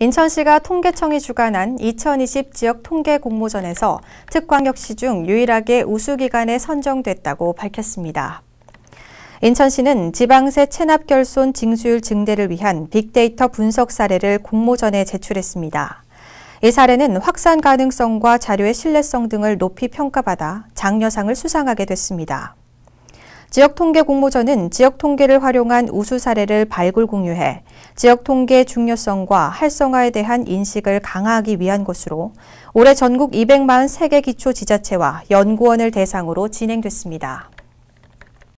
인천시가 통계청이 주관한 2020 지역 통계 공모전에서 특광역시 중 유일하게 우수기관에 선정됐다고 밝혔습니다. 인천시는 지방세 체납 결손 징수율 증대를 위한 빅데이터 분석 사례를 공모전에 제출했습니다. 이 사례는 확산 가능성과 자료의 신뢰성 등을 높이 평가받아 장려상을 수상하게 됐습니다. 지역통계 공모전은 지역통계를 활용한 우수 사례를 발굴 공유해 지역통계 의 중요성과 활성화에 대한 인식을 강화하기 위한 것으로 올해 전국 243개 기초지자체와 연구원을 대상으로 진행됐습니다.